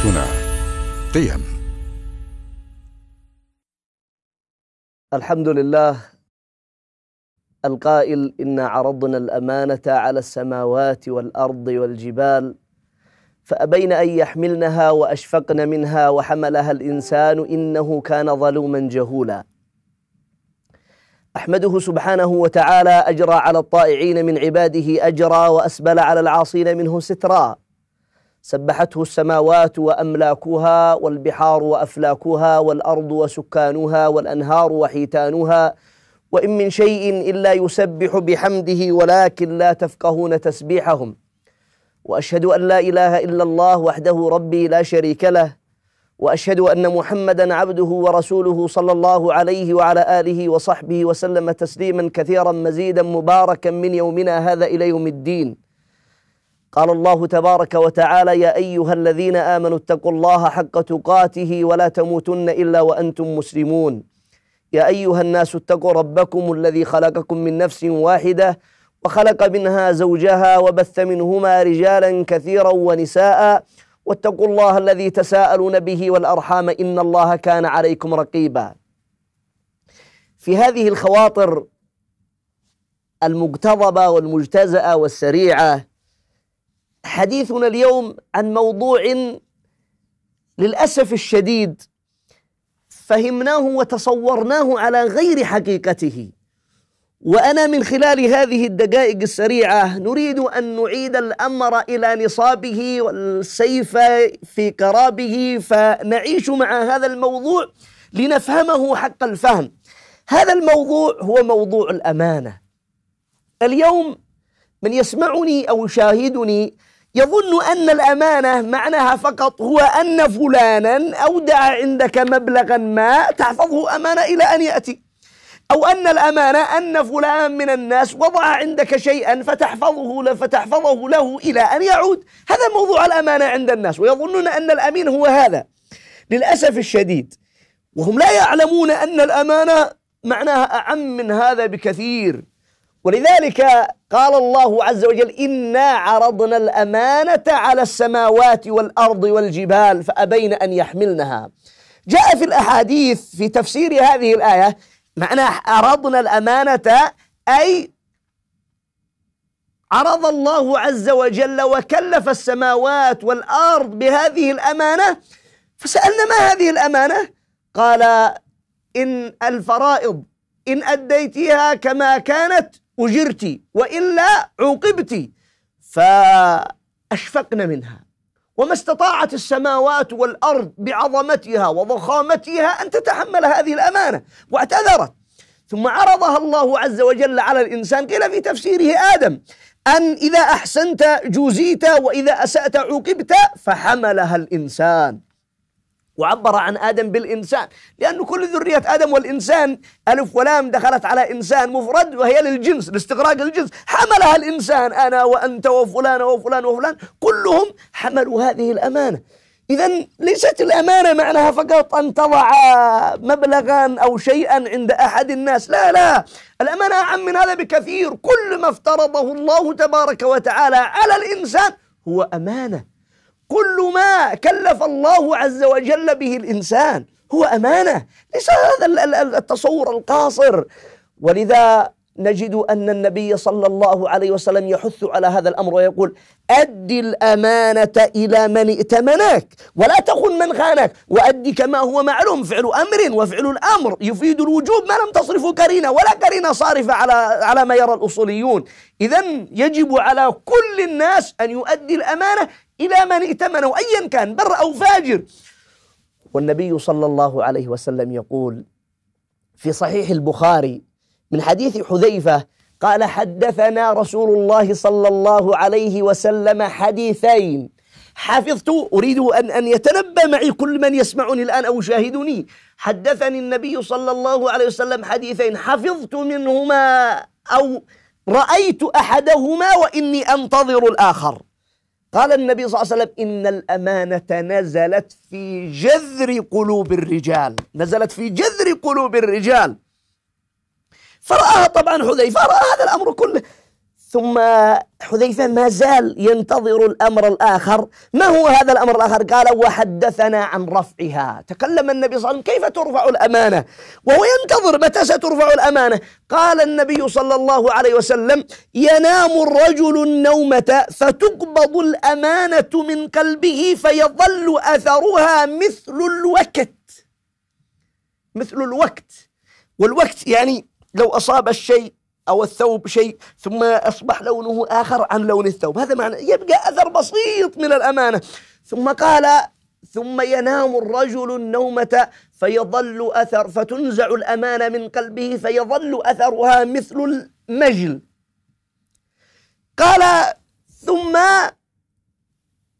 حياتنا قيم الحمد لله القائل انا عرضنا الامانه على السماوات والارض والجبال فابين ان يحملنها واشفقن منها وحملها الانسان انه كان ظلوما جهولا احمده سبحانه وتعالى اجرى على الطائعين من عباده اجرا واسبل على العاصين منه سترا سبحته السماوات واملاكها والبحار وافلاكها والارض وسكانها والانهار وحيتانها وان من شيء الا يسبح بحمده ولكن لا تفقهون تسبيحهم واشهد ان لا اله الا الله وحده ربي لا شريك له واشهد ان محمدا عبده ورسوله صلى الله عليه وعلى اله وصحبه وسلم تسليما كثيرا مزيدا مباركا من يومنا هذا الى يوم الدين قال الله تبارك وتعالى يا ايها الذين امنوا اتقوا الله حق تقاته ولا تموتن الا وانتم مسلمون يا ايها الناس اتقوا ربكم الذي خلقكم من نفس واحده وخلق منها زوجها وبث منهما رجالا كثيرا ونساء واتقوا الله الذي تساءلون به والارحام ان الله كان عليكم رقيبا في هذه الخواطر المقتضبه والمجتزاه والسريعه حديثنا اليوم عن موضوع للاسف الشديد فهمناه وتصورناه على غير حقيقته وانا من خلال هذه الدقائق السريعه نريد ان نعيد الامر الى نصابه والسيف في كرابه فنعيش مع هذا الموضوع لنفهمه حق الفهم هذا الموضوع هو موضوع الامانه اليوم من يسمعني او يشاهدني يظن أن الأمانة معناها فقط هو أن فلانا أودع عندك مبلغا ما تحفظه أمانة إلى أن يأتي أو أن الأمانة أن فلانا من الناس وضع عندك شيئا فتحفظه فتحفظه له إلى أن يعود هذا موضوع الأمانة عند الناس ويظنون أن الأمين هو هذا للأسف الشديد وهم لا يعلمون أن الأمانة معناها أعم من هذا بكثير ولذلك قال الله عز وجل انا عرضنا الامانه على السماوات والارض والجبال فابين ان يحملنها جاء في الاحاديث في تفسير هذه الايه معنى عرضنا الامانه اي عرض الله عز وجل وكلف السماوات والارض بهذه الامانه فسالنا ما هذه الامانه قال ان الفرائض ان اديتها كما كانت أجرت وإلا عوقبت فأشفقن منها وما استطاعت السماوات والأرض بعظمتها وضخامتها أن تتحمل هذه الأمانة واعتذرت ثم عرضها الله عز وجل على الإنسان قيل في تفسيره آدم أن إذا أحسنت جوزيت وإذا أسأت عوقبت فحملها الإنسان وعبر عن آدم بالإنسان لأن كل ذرية آدم والإنسان ألف ولام دخلت على إنسان مفرد وهي للجنس لاستغراق الجنس حملها الإنسان أنا وأنت وفلان وفلان وفلان كلهم حملوا هذه الأمانة إذا ليست الأمانة معناها فقط أن تضع مبلغا أو شيئا عند أحد الناس لا لا الأمانة أعم من هذا بكثير كل ما افترضه الله تبارك وتعالى على الإنسان هو أمانة كل ما كلف الله عز وجل به الإنسان هو أمانة ليس هذا التصور القاصر ولذا نجد أن النبي صلى الله عليه وسلم يحث على هذا الأمر ويقول أد الأمانة إلى من ائتمنك ولا تخن من خانك وأد كما هو معلوم فعل أمر وفعل الأمر يفيد الوجوب ما لم تصرفه كرينة ولا كرينة صارفة على, على ما يرى الأصوليون إذا يجب على كل الناس أن يؤدي الأمانة إلى من ائتمنه أيا كان بر أو فاجر والنبي صلى الله عليه وسلم يقول في صحيح البخاري من حديث حذيفة قال حدثنا رسول الله صلى الله عليه وسلم حديثين حفظت أريد أن أن يتنبأ معي كل من يسمعني الآن أو يشاهدني حدثني النبي صلى الله عليه وسلم حديثين حفظت منهما أو رأيت أحدهما وإني أنتظر الآخر قال النبي صلى الله عليه وسلم إن الأمانة نزلت في جذر قلوب الرجال نزلت في جذر قلوب الرجال فرآها طبعا حذيفة رأى هذا الأمر كله ثم حذيفة ما زال ينتظر الأمر الآخر ما هو هذا الأمر الآخر قال وحدثنا عن رفعها تكلم النبي صلى الله عليه وسلم كيف ترفع الأمانة وهو ينتظر متى سترفع الأمانة قال النبي صلى الله عليه وسلم ينام الرجل النومة فتقبض الأمانة من قلبه فيظل أثرها مثل الوقت مثل الوقت والوقت يعني لو أصاب الشيء أو الثوب شيء ثم أصبح لونه آخر عن لون الثوب هذا معنى يبقى أثر بسيط من الأمانة ثم قال ثم ينام الرجل النومة فيظل أثر فتنزع الأمانة من قلبه فيظل أثرها مثل المجل قال ثم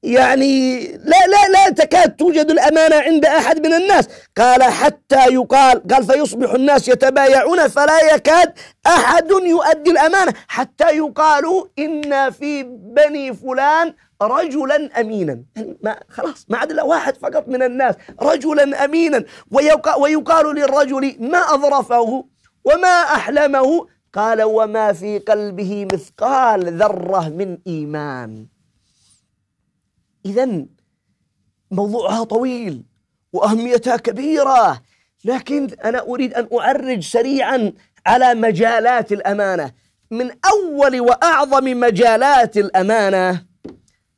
يعني لا لا لا تكاد توجد الأمانة عند أحد من الناس قال حتى يقال قال فيصبح الناس يتبايعون فلا يكاد أحد يؤدي الأمانة حتى يقال إن في بني فلان رجلا امينا يعني ما خلاص ما عاد الا واحد فقط من الناس رجلا امينا ويقال للرجل ما اظرفه وما احلمه قال وما في قلبه مثقال ذره من ايمان إذا موضوعها طويل وأهميتها كبيرة لكن أنا أريد أن أعرج سريعا على مجالات الأمانة من أول وأعظم مجالات الأمانة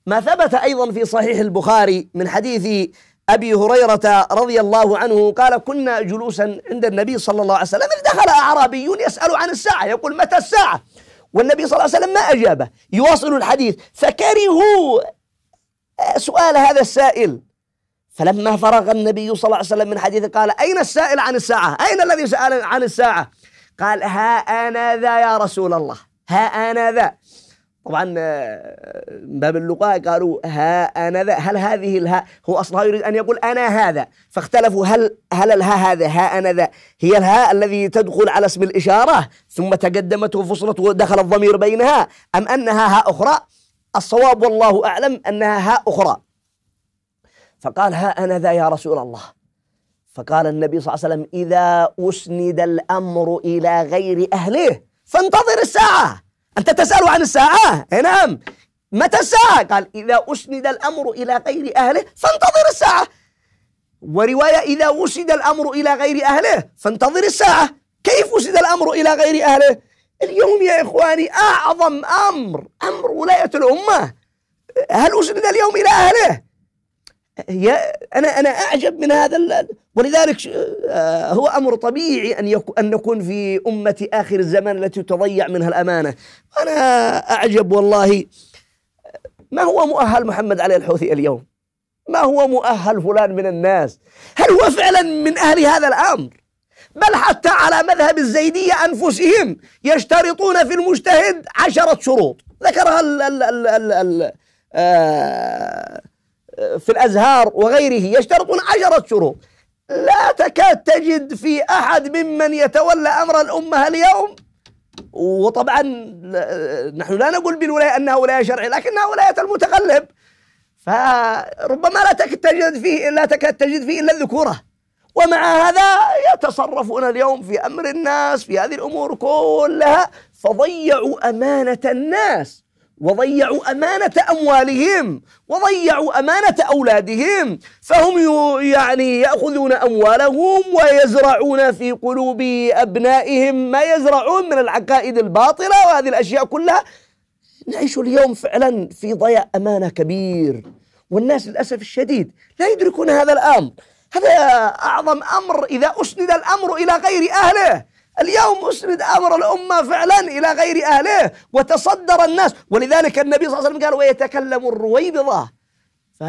ما ثبت أيضا في صحيح البخاري من حديث أبي هريرة رضي الله عنه قال كنا جلوسا عند النبي صلى الله عليه وسلم دخل أعرابي يسأل عن الساعة يقول متى الساعة والنبي صلى الله عليه وسلم ما أجابه يواصل الحديث فكرهوا سؤال هذا السائل فلما فرغ النبي صلى الله عليه وسلم من حديثه قال أين السائل عن الساعة أين الذي سأل عن الساعة قال ها أنا ذا يا رسول الله ها أنا ذا طبعا آه، من باب اللقاء قالوا ها انا ذا هل هذه الها هو اصلها يريد ان يقول انا هذا فاختلفوا هل هل الها هذا ها انا ذا هي الها الذي تدخل على اسم الاشاره ثم تقدمت وفصلت ودخل الضمير بينها ام انها هاء اخرى الصواب والله أعلم أنها هاء أخرى فقال ها أنا ذا يا رسول الله فقال النبي صلى الله عليه وسلم إذا أسند الأمر إلى غير أهله فانتظر الساعة أنت تسأل عن الساعة إيه نعم متى الساعة قال إذا أسند الأمر إلى غير أهله فانتظر الساعة ورواية إذا وسد الأمر إلى غير أهله فانتظر الساعة كيف وسد الأمر إلى غير أهله اليوم يا إخواني أعظم أمر أمر ولاية الأمة هل أسند اليوم إلى أهله يا أنا أنا أعجب من هذا ولذلك آه، هو أمر طبيعي أن أن نكون في أمة آخر الزمان التي تضيع منها الأمانة أنا أعجب والله ما هو مؤهل محمد علي الحوثي اليوم ما هو مؤهل فلان من الناس هل هو فعلا من أهل هذا الأمر بل حتى على مذهب الزيدية أنفسهم يشترطون في المجتهد عشرة شروط ذكرها الـ الـ الـ الـ الـ الـ آه، في الأزهار وغيره يشترطون عشرة شروط لا تكاد تجد في أحد ممن يتولى أمر الأمة اليوم وطبعا نحن لا نقول بالولاية أنها ولاية شرعية لكنها ولاية المتغلب فربما لا تكاد تجد فيه لا تكاد تجد فيه إلا الذكورة ومع هذا يتصرفون اليوم في أمر الناس في هذه الأمور كلها فضيعوا أمانة الناس وضيعوا أمانة أموالهم وضيعوا أمانة أولادهم فهم يعني يأخذون أموالهم ويزرعون في قلوب أبنائهم ما يزرعون من العقائد الباطلة وهذه الأشياء كلها نعيش اليوم فعلا في ضياع أمانة كبير والناس للأسف الشديد لا يدركون هذا الأمر هذا أعظم أمر إذا أسند الأمر إلى غير أهله اليوم أسند أمر الأمة فعلا إلى غير أهله وتصدر الناس ولذلك النبي صلى الله عليه وسلم قال ويتكلم الرويبضة ف...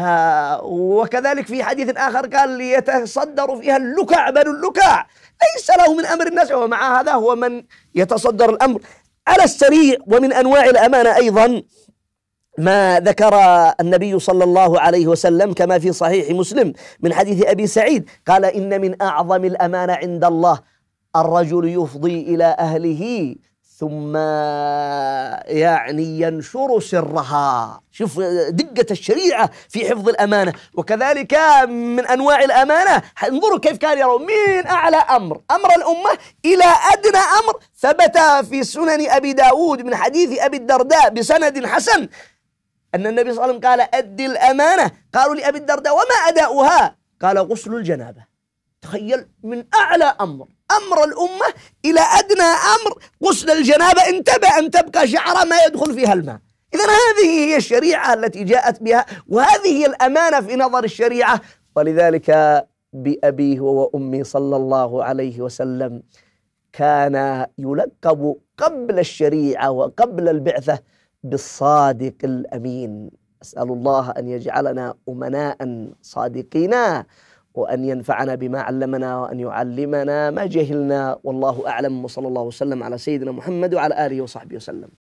وكذلك في حديث آخر قال ليتصدر فيها اللكع بل اللكع ليس له من أمر الناس ومع هذا هو من يتصدر الأمر على السريع ومن أنواع الأمانة أيضا ما ذكر النبي صلى الله عليه وسلم كما في صحيح مسلم من حديث ابي سعيد قال ان من اعظم الامانه عند الله الرجل يفضي الى اهله ثم يعني ينشر سرها شوف دقة الشريعة في حفظ الأمانة وكذلك من أنواع الأمانة انظروا كيف كان يرون من أعلى أمر أمر الأمة إلى أدنى أمر ثبت في سنن أبي داود من حديث أبي الدرداء بسند حسن أن النبي صلى الله عليه وسلم قال أدي الأمانة قالوا لأبي الدرداء وما أداؤها قال غسل الجنابة تخيل من أعلى أمر أمر الأمة إلى أدنى أمر غسل الجنابة انتبه أن تبقى شعرة ما يدخل فيها الماء إذا هذه هي الشريعة التي جاءت بها وهذه هي الأمانة في نظر الشريعة ولذلك بأبيه وأمي صلى الله عليه وسلم كان يلقب قبل الشريعة وقبل البعثة بالصادق الامين اسال الله ان يجعلنا امناء صادقين وان ينفعنا بما علمنا وان يعلمنا ما جهلنا والله اعلم وصلى الله وسلم على سيدنا محمد وعلى اله وصحبه وسلم